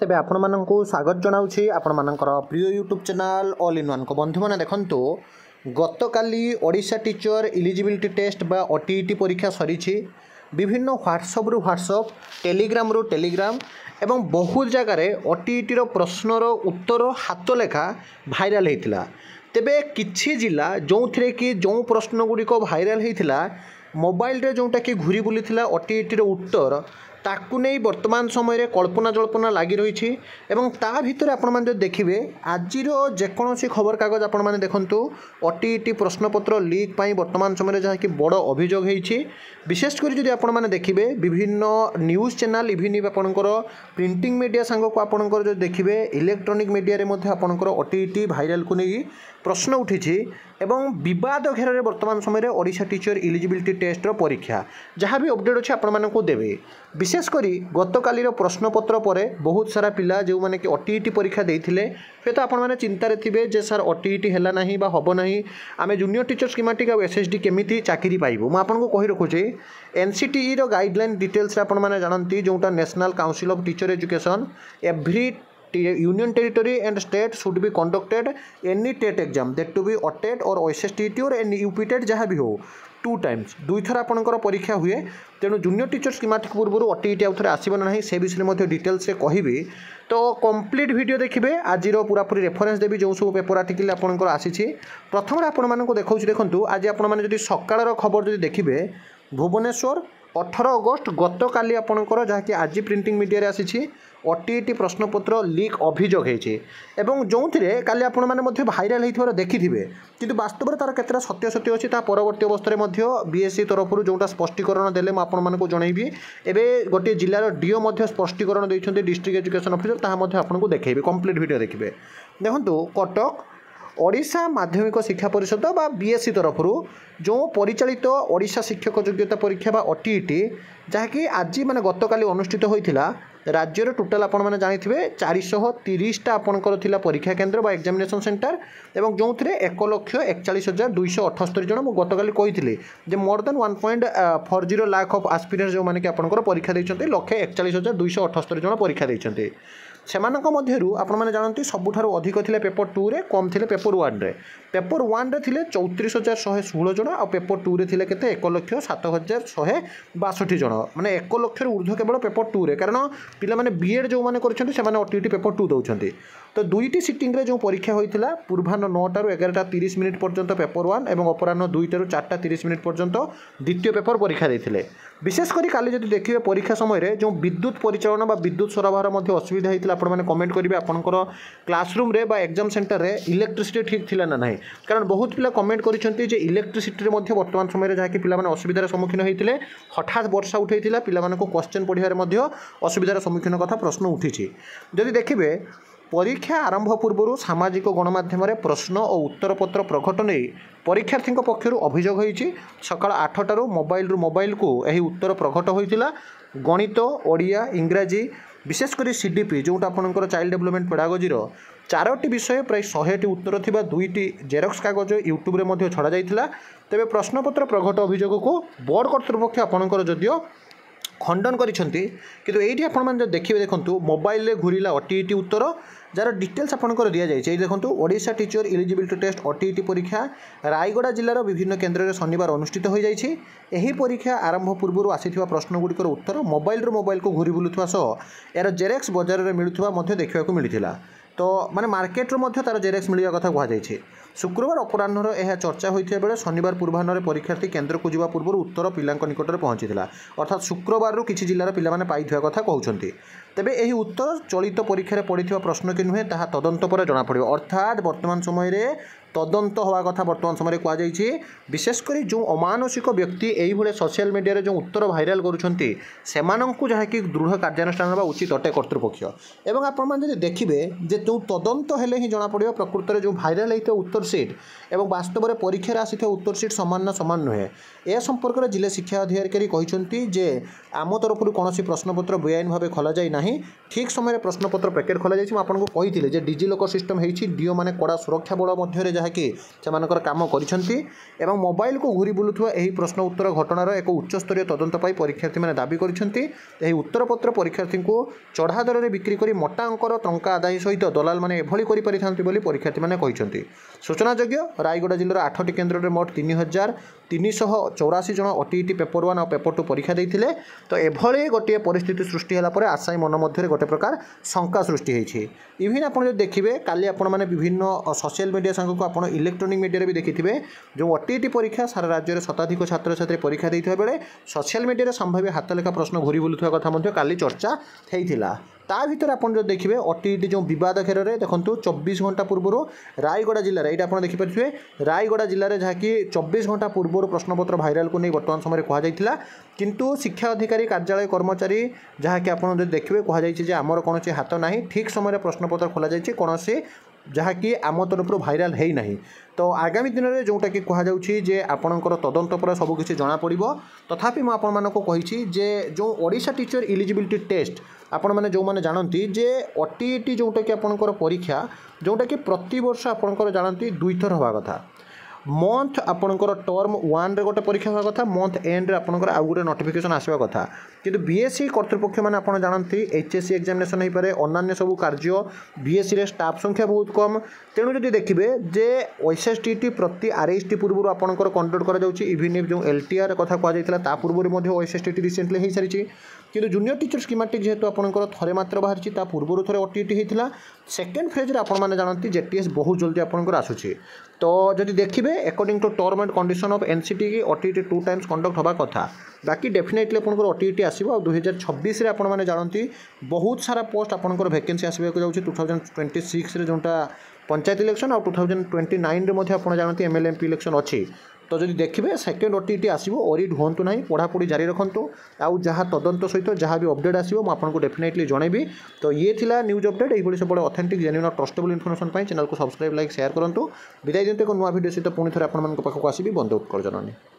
ତେବେ ଆପଣମାନଙ୍କୁ ସ୍ୱାଗତ ଜଣାଉଛି ଆପଣମାନଙ୍କର ପ୍ରିୟ ୟୁଟ୍ୟୁବ୍ ଚ୍ୟାନେଲ୍ ଅଲ୍ ଇନ୍ ୱାନ୍ଙ୍କ ବନ୍ଧୁମାନେ ଦେଖନ୍ତୁ ଗତକାଲି ଓଡ଼ିଶା ଟିଚର ଇଲିଜିବିଲିଟି ଟେଷ୍ଟ ବା ଓଟିଇଟି ପରୀକ୍ଷା ସରିଛି বিভিন্ন হোয়াটসঅ্যাপরু হোয়াটসঅ্যাপ টেলিগ্রামরু টেলিগ্রাম এবং বহু জায়গায় ওটিইটির প্রশ্নর উত্তর হাতলেখা ভাইরাল হয়েছিল তেবে কিছু জেলা যে কি যে প্রশ্নগুড়ি ভাইরাল হয়েছিল মোবাইলের যেটা কি ঘুরি বুলি ওটিইটির উত্তর ତାକୁ ନେଇ ବର୍ତ୍ତମାନ ସମୟରେ କଳ୍ପନା ଜଳ୍ପନା ଲାଗି ରହିଛି ଏବଂ ତା ଭିତରେ ଆପଣମାନେ ଯଦି ଦେଖିବେ ଆଜିର ଯେକୌଣସି ଖବରକାଗଜ ଆପଣମାନେ ଦେଖନ୍ତୁ ଓଟିଇଟି ପ୍ରଶ୍ନପତ୍ର ଲିକ୍ ପାଇଁ ବର୍ତ୍ତମାନ ସମୟରେ ଯାହାକି ବଡ଼ ଅଭିଯୋଗ ହେଇଛି ବିଶେଷ କରି ଯଦି ଆପଣମାନେ ଦେଖିବେ ବିଭିନ୍ନ ନ୍ୟୁଜ୍ ଚ୍ୟାନେଲ୍ ଇଭିନ୍ ଆପଣଙ୍କର ପ୍ରିଣ୍ଟିଂ ମିଡ଼ିଆ ସାଙ୍ଗକୁ ଆପଣଙ୍କର ଯଦି ଦେଖିବେ ଇଲେକ୍ଟ୍ରୋନିକ୍ ମିଡ଼ିଆରେ ମଧ୍ୟ ଆପଣଙ୍କର ଓଟିଇଟି ଭାଇରାଲ୍କୁ ନେଇ ପ୍ରଶ୍ନ ଉଠିଛି এবং বিবাদ ঘେରରେ ବର୍ତ୍ତମାନ ସମୟରେ ଓଡ଼ିଶା ଟିଚର ଇଲିଜିବିଲିଟି ଟେଷ୍ଟର ପରୀକ୍ଷା ଯାହା ବି ଅପଡ଼େଟ୍ ଅଛି ଆପଣମାନଙ୍କୁ ଦେବେ ବିଶେଷ କରି ଗତକାଲିର ପ୍ରଶ୍ନପତ୍ର ପରେ ବହୁତ ସାରା ପିଲା ଯେଉଁମାନେ କି ଓଟିଇଟି ପରୀକ୍ଷା ଦେଇଥିଲେ ହୁଏତ ଆପଣମାନେ ଚିନ୍ତାରେ ଥିବେ ଯେ ସାର୍ ଓଟିଇଟି ହେଲା ନାହିଁ ବା ହେବ ନାହିଁ ଆମେ ଜୁନିୟର ଟିଚର ସ୍କିମାଟିକ୍ ଆଉ ଏସ୍ଏସ୍ଡି କେମିତି ଚାକିରି ପାଇବୁ ମୁଁ ଆପଣଙ୍କୁ କହି ରଖୁଛି ଏନ୍ସିଟିଇର ଗାଇଡ଼ଲାଇନ୍ ଡିଟେଲ୍ସରେ ଆପଣମାନେ ଜାଣନ୍ତି ଯେଉଁଟା national council of teacher education every union territory and state should be conducted any TET exam that to be OTET or OSSTET or any UP TET जहाँ भी हो टू टाइम्स दुईथर आपंकर परीक्षा हुए तेणु जूनियर टीचर्स स्कीमाटिक पूर्व ओटीईटी आउ थे आसव ना से विषय में डिटेल्स कहि तो कम्प्लीट भिड देखिए आज पूरापूरी रेफरेन्स देवी जो सब पेपर आर्टिकल आपंकर आसी प्रथम आपण मैं देखा देखूँ आज आपण मैंने सकाल खबर जब देखिए भुवनेश्वर ଅଠର ଅଗଷ୍ଟ ଗତକାଲି ଆପଣଙ୍କର ଯାହାକି ଆଜି ପ୍ରିଣ୍ଟିଂ ମିଡ଼ିଆରେ ଆସିଛି ଓଟିଇଟି প্রশ্নপত্র লিক অভিযোগ হয়েছে এবং যে কালি আপনার মধ্যে ভাইরাল হয়েছে দেখিবে কিন্তু বাস্তবরে তার কতটা সত্য সত্য অছি তা পরবর্তী অবস্থায় মধ্যে বিএসসি তরফর যেটা স্পষ্টীকরণ দেলে মু আপনার জনাইবি এবে গোটিয়ে জেলার ডিও মধ্যে স্পষ্টীকরণ দিয়েছেন ডিস্ট্রিক্ট এজুকেশন অফিসর তাহা মধ্যে আপনার দেখাইবে কমপ্লিট ভিডিও দেখবে দেখুন কটক ଓଡ଼ିଶା ମାଧ୍ୟମିକ ଶିକ୍ଷା ପରିଷଦ ବା ବିଏସ୍ସି ତରଫରୁ ଯେଉଁ ପରିଚାଳିତ ଓଡ଼ିଶା ଶିକ୍ଷକ ଯୋଗ୍ୟତା ପରୀକ୍ଷା ବା ଓଟିଇଟି ଯାହାକି ଆଜି ମାନେ ଗତକାଲି ଅନୁଷ୍ଠିତ ହୋଇଥିଲା ରାଜ୍ୟରେ ଟୋଟାଲ୍ ଆପଣମାନେ ଜାଣିଥିବେ ଚାରିଶହ ତିରିଶଟା ଆପଣଙ୍କର ଥିଲା ପରୀକ୍ଷା କେନ୍ଦ୍ର ବା ଏକ୍ଜାମିନେସନ୍ ସେଣ୍ଟର ଏବଂ ଯେଉଁଥିରେ ଏକ ଲକ୍ଷ ଏକଚାଳିଶ ହଜାର ଦୁଇଶହ ଅଠସ୍ତରୀ ଜଣ ମୁଁ ଗତକାଲି କହିଥିଲି ଯେ more than one point four zero lakh of aspirants ଯେଉଁମାନେ କି ଆପଣଙ୍କର ପରୀକ୍ଷା ଦେଇଛନ୍ତି ଲକ୍ଷେ ଏକଚାଳିଶ ହଜାର ଦୁଇଶହ ଅଠସ୍ତରି ଜଣ ପରୀକ୍ଷା ଦେଇଛନ୍ତି ସେମାନଙ୍କ ମଧ୍ୟରୁ ଆପଣମାନେ ଜାଣନ୍ତି ସବୁଠାରୁ ଅଧିକ ଥିଲେ ପେପର୍ ଟୁରେ କମ୍ ଥିଲେ ପେପର୍ ୱାନ୍ରେ ପେପର୍ ୱାନ୍ରେ ଥିଲେ ଚଉତିରିଶ ହଜାର ଶହେ ଷୋହଳ ଜଣ ଆଉ ପେପର୍ ଟୁରେ ଥିଲେ କେତେ ଏକ ଲକ୍ଷ ସାତ ହଜାର ଶହେ ବାଷଠି ଜଣ ମାନେ ଏକ ଲକ୍ଷରୁ ଉର୍ଦ୍ଧ୍ୱ କେବଳ ପେପର୍ ଟୁରେ କାରଣ ପିଲାମାନେ ବି ଏଡ଼୍ ଯେଉଁମାନେ କରିଛନ୍ତି ସେମାନେ ଓ ଟି ଟି ପେପର୍ ଟୁ ଦେଉଛନ୍ତି ତ ଦୁଇଟି ସିଟିଂରେ ଯେଉଁ ପରୀକ୍ଷା ହୋଇଥିଲା ପୂର୍ବାହ୍ନ ନଅଟାରୁ ଏଗାରଟା ତିରିଶ ମିନିଟ୍ ପର୍ଯ୍ୟନ୍ତ ପେପର୍ ୱାନ୍ ଏବଂ ଅପରାହ୍ନ ଦୁଇଟାରୁ ଚାରିଟା ତିରିଶ ମିନିଟ୍ ପର୍ଯ୍ୟନ୍ତ ଦ୍ୱିତୀୟ ପେପର୍ ପରୀକ୍ଷା ଦେଇଥିଲେ বিশেষ করে কালি যদি দেখবে পরীক্ষা সময় যে বিদ্যুৎ পরিচালনা বা বিদ্যুৎ সরবরাহ মধ্যে অসুবিধা হয়েছিল আপনার কমেন্ট করবে আপনার ক্লাসরুমে বা এক্সাম সেন্টরের ইলেকট্রিসিটি ঠিক লা না না কারণ বহু পিলা কমেন্ট করছেন যে ইলেকট্রিসিটি মধ্যে বর্তমান সময় যা কি পিলা অসুবিধার সম্মুখীন হয়েছিল হঠাৎ বর্ষা উঠাইলা পিলা কোশ্চেন পড়িবার মধ্যে অসুবিধার সম্মুখীন কথা প্রশ্ন উঠিছে যদি দেখবে পরীক্ষা আরম্ভ পূর্বর সামাজিক গণমাধ্যমে প্রশ্ন ও উত্তরপত্র প্রকট নিয়ে পরীক্ষার্থীঙ্ পক্ষর অভিযোগ হয়েছে সকাল আঠটার মোবাইল মোবাইলকু এই উত্তর প্রকট হয়েছিল গণিত ওড়িয়া ইংরাজী বিশেষ করে সিডিপি যেটা আপনার চাইল্ড ডেভেলপমেন্ট পেডাগোজির চারোটি বিষয়ে প্রায় শহেটি উত্তর থাকা দুইটি জেরক্স কাগজ ইউট্যুবে ছড়া যাই তবে প্রশ্নপত্র প্রকট অভিযোগক বোর্ড কর্তৃপক্ষ আপনার যদিও খণ্ডন କରିଛନ୍ତି କିନ୍ତୁ ଏଇଠି ଆପଣମାନେ ଯଦି ଦେଖିବେ ଦେଖନ୍ତୁ ମୋବାଇଲରେ ଘୁରିଲା ଅଟି ଇଟି ଉତ୍ତର যার ডিটেলস আপনার দিয়েছে এই দেখুন Odisha teacher eligibility test OTET পরীক্ষা রায়গড়া জেলার বিভিন্ন কেন্দ্রের শনিবার অনুষ্ঠিত হয়ে যাই এই পরীক্ষা আরম্ভ পূর্বর আসি প্রশ্নগুড়ির উত্তর মোবাইলর মোবাইলকে ঘুরি বুলুয়া সহ এর জেরেক্স বজারের মিলুয়া দেখা মিলি তো মানে মার্কেট্র তার জেরেক্স মিলিয়া কথা কুহযাই শুক্রবার অপরাহ্নর ଏହା ଚର୍ଚ୍ଚା ହୋଇଥିବା ବେଳେ ଶନିବାର ପୂର୍ବାହ୍ନରେ ପରୀକ୍ଷାର୍ଥୀ କେନ୍ଦ୍ରକୁ ଯିବା ପୂର୍ବରୁ ଉତ୍ତର ପିଲାଙ୍କ ନିକଟରେ ପହଞ୍ଚିଥିଲା ଅର୍ଥାତ୍ ଶୁକ୍ରବାରରୁ କିଛି ଜିଲ୍ଲାର ପିଲାମାନେ ପାଇଥିବା କଥା କହୁଛନ୍ତି ତେବେ ଏହି ଉତ୍ତର ଚଳିତ ପରୀକ୍ଷାରେ ପଡ଼ିଥିବା ପ୍ରଶ୍ନ କି ନୁହେଁ ତାହା ତଦନ୍ତ ପରେ ଜଣାପଡ଼ିବ ଅର୍ଥାତ୍ ବର୍ତ୍ତମାନ ସମୟରେ তদন্ত হওয়া কথা বর্তমান সময় কুযাইছি বিশেষ করে যে অমানসিক ব্যক্তি এইভাবে সোশিয়াল মিডিয়ায় যে উত্তর ভাইরাল করছেন সে যাকি দৃঢ় কার্যানুষ্ঠান নেওয়া উচিত অটে কর্তৃপক্ষ এবং আপনার যদি দেখবে যে যে তদন্ত হলে হি জনাপড়ব প্রকৃতরে যে ভাইরাল হয়ে উত্তর সিট এবং বাস্তবরে পরীক্ষায় আসিথিবা উত্তর সিট সমান না সমান নুহে এ সম্পর্কের জেলা শিক্ষা অধিকারী কিন্তু যে আম তরফর কোণী প্রশ্নপত্র বেআইন ভাবে খোলা যাই না ঠিক সময় প্রশ্নপত্র প্যাকেট খোলা যাই আপনার কে যে ডিজিলকর সিষ্টম হয়েছি ডিও মানে কড়া সুরক্ষা বল মধ্যে যা কি সে কাম করছেন এবং মোবাইলকু ঘুরি বুলুয়া এই প্রশ্ন উত্তর ঘটনার এক উচ্চস্তরীয় তদন্ত পাই পরীক্ষার্থী মানে দাবি করছেন এই উত্তরপত্র পরীক্ষার্থী চড়া দরের বিক্রি করে মোটা অঙ্কর টঙ্কা আদায় সহ দলাল মানে এভাবে করে পারি বলে পরীক্ষার্থী মানে কিন্তু ସୂଚନାଯୋଗ୍ୟ ରାୟଗଡ଼ା ଜିଲ୍ଲାର ଆଠଟି କେନ୍ଦ୍ରରେ ମୋଟ ତିନି ହଜାର ତିନିଶହ ଚଉରାଅଶୀ ଜଣ ଓଟିଇଟି ପେପର ୱାନ୍ ଆଉ ପେପର ଟୁ ପରୀକ୍ଷା ଦେଇଥିଲେ ତ ଏଭଳି ଗୋଟିଏ ପରିସ୍ଥିତି ସୃଷ୍ଟି ହେଲା ପରେ ଆଶାୟୀ ମନ ମଧ୍ୟରେ ଗୋଟିଏ ପ୍ରକାର ଶଙ୍କା ସୃଷ୍ଟି ହୋଇଛି ଇଭିନ୍ ଆପଣ ଯଦି ଦେଖିବେ କାଲି ଆପଣମାନେ ବିଭିନ୍ନ ସୋସିଆଲ ମିଡ଼ିଆ ସାଙ୍ଗକୁ ଆପଣ ଇଲେକ୍ଟ୍ରୋନିକ୍ ମିଡ଼ିଆରେ ବି ଦେଖିଥିବେ ଯେଉଁ ଓଟିଇଟି ପରୀକ୍ଷା ସାରା ରାଜ୍ୟରେ ଶତାଧିକ ଛାତ୍ରଛାତ୍ରୀ ପରୀକ୍ଷା ଦେଇଥିବା ବେଳେ ସୋସିଆଲ ମିଡ଼ିଆରେ ସମ୍ଭାବ୍ୟ ହାତ ଲେଖା ପ୍ରଶ୍ନ ଘୁରି ବୁଲୁଥିବା କଥା ମଧ୍ୟ କାଲି ଚର୍ଚ୍ଚା ହୋଇଥିଲା ତା ଭିତରେ ଆପଣ ଯଦି ଦେଖିବେ ଓଟିଇଟି ଯେଉଁ ବିବାଦ କ୍ଷେତ୍ରରେ ଦେଖନ୍ତୁ ଚବିଶ ଘଣ୍ଟା ପୂର୍ବରୁ ରାୟଗଡ଼ା ଜିଲ୍ଲାରେ ଏଇଟା ଆପଣ ଦେଖିପାରୁଥିବେ ରାୟଗଡ଼ା ଜିଲ୍ଲାରେ ଯାହାକି ଚବିଶ ଘଣ୍ଟା ପୂର୍ବରୁ ପ୍ରଶ୍ନପତ୍ର ଭାଇରାଲକୁ ନେଇ ବର୍ତ୍ତମାନ ସମୟରେ କୁହାଯାଇଥିଲା କିନ୍ତୁ ଶିକ୍ଷା ଅଧିକାରୀ କାର୍ଯ୍ୟାଳୟ କର୍ମଚାରୀ ଯାହାକି ଆପଣ ଯଦି ଦେଖିବେ କୁହାଯାଇଛି ଯେ ଆମର କୌଣସି ହାତ ନାହିଁ ଠିକ୍ ସମୟରେ ପ୍ରଶ୍ନପତ୍ର ଖୋଲାଯାଇଛି କୌଣସି ଯାହାକି ଆମ ତରଫରୁ ଭାଇରାଲ୍ ହୋଇନାହିଁ ତ ଆଗାମୀ ଦିନରେ ଯେଉଁଟାକି କୁହାଯାଉଛି ଯେ ଆପଣଙ୍କର ତଦନ୍ତ ପରେ ସବୁକିଛି ଜଣାପଡ଼ିବ ତଥାପି ମୁଁ ଆପଣମାନଙ୍କୁ କହିଛି ଯେ ଯେଉଁ ଓଡ଼ିଶା ଟିଚର୍ ଇଲିଜିବିଲିଟି ଟେଷ୍ଟ ଆପଣମାନେ ଯେଉଁମାନେ ଜାଣନ୍ତି ଯେ ଓ ଟି ଇ ଟି ଯେଉଁଟାକି ଆପଣଙ୍କର ପରୀକ୍ଷା ଯେଉଁଟାକି ପ୍ରତିବର୍ଷ ଆପଣଙ୍କର ଜାଣନ୍ତି ଦୁଇଥର ହେବା କଥା মন্থ আপনার টর্ম ওয়ান্রে গোটে পরীক্ষা হওয়া কথা মন্থ এন্ড্রে আপনার আউ গোটে নোটিফিকেসন আসবা কথা কিন্তু বিএসসি কর্তৃপক্ষ মানে আপনার জাঁতি এইচএসসি এক্সামিনেসন হয়ে পড়ে অন্যান্য সব কার্য বিএসসি স্টাফ সংখ্যা বহুত কম তেমন যদি দেখবে যে ওএসএসটিটি প্রতি আরএসটি পূর্ব আপনার কন্ডক্ট করা যাচ্ছে ইভিন ইফ যে এলটিআর কথা কুয়া যাই তা পূর্ব ওএসএসটিটি রিসেন্টলি হয়ে সারিছে কিন্তু জুনিয়র টিচর স্কিমাটি যেহেতু আপনার থরে মাত্র বাহারি তা পূর্ব থরে ওটিটি হয়েছিল সেকেন্ড ফেজ্রে আপনার জাঁতি জেটিএস বহু জলদি আপনার আসুচি তো যদি দেখবে according to term and condition of NCT কি ওটিটি টু টাইমস কন্ডক্ট হওয়া কথা বাকি ডেফিনেটলি আপনার ওটিটি আসবে আর দুই হাজার ছবিশে আপনার জাঁতি বহুত সারা পোস্ট আপনার ভ্যাকেন্সি আসবে যাচ্ছে টু থাউজেন্ড টোয়েন্টি সিক্সরে যেটা পঞ্চায়েত ইলেকশন আর টু থাউজেন্ড টোয়েন্টি নাইনরে আপনার জাঁতি এমএলএমপি ইলেকশন অছি ତ ଯଦି ଦେଖିବେ ସେକେଣ୍ଡ ଓ ଟି ଆସିବ ଓରିଡ୍ ହୁଅନ୍ତୁ ନାହିଁ ପଢ଼ାପଢ଼ି ଜାରି ରଖନ୍ତୁ ଆଉ ଯାହା ତଦନ୍ତ ସହିତ ଯାହା ବି ଅପଡ଼େଟ୍ ଆସିବ ମୁଁ ଆପଣଙ୍କୁ ଡେଫିନେଟଲି ଜଣେଇବି ତ ଇଏ ଥିଲା ନ୍ୟୁଜ୍ ଅପଡ଼େଟ୍ ଏହିଭଳି ସବୁବେଳେ ଅଥେଣ୍ଟିକ୍ ଜେନ୍ୟୁନ୍ ଟ୍ରଷ୍ଟେବୁଲ୍ ଇନଫର୍ମେସନ୍ ପାଇଁ ଚ୍ୟାନେଲ୍କୁ ସବସ୍କ୍ରାଇବ୍ ଲାଇକ୍ ସେୟାର କରନ୍ତୁ ବିଦାୟ ଦିଅନ୍ତୁ ଏକ ନୂଆ ଭିଡ଼ିଓ ସହିତ ପୁଣି ଥରେ ଆପଣମାନଙ୍କ ପାଖକୁ ଆସିବି ବନ୍ଧୁ ଉତ୍କଳ ଜନନୀ